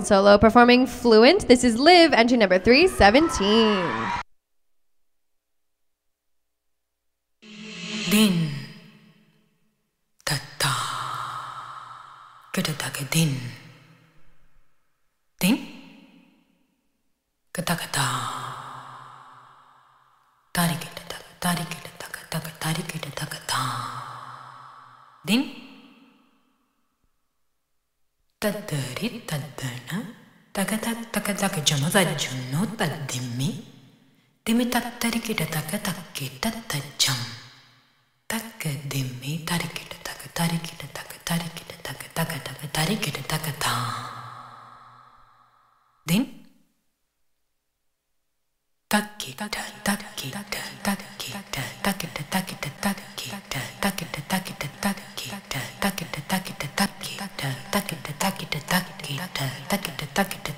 solo performing Fluent. This is Live, entry number 317. Din tata katataka din din katakata tarikita taka tarikita taka taka tarikita taka ta din ತದ್ದರಿ ತದ್ದಣ ತಗದ ತಗದಗ ಜಮದಜ್ಜುನ್ನು ತದ್ದಿಮ್ಮಿ ದಿಮಿ ತತ್ತರಿ ಕಿಟ ತಗ ತಕ್ಕಿಟ ತಜ್ಜಂ ತಕ್ಕ ದಿಮ್ಮಿ ತರಿಕಿಟ ತಗ ತರಿಕಿಟ ತಗ ತರಿಕಿಟ ತಗ ತಗ ತಗ ತರಿಕಿಟ ತಗ ತಾ ದಿನ್ ತಕ್ಕಿಟ ತಕ್ಕಿಟ ತಕ್ಕ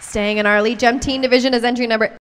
Staying in our lead jump team division is entry number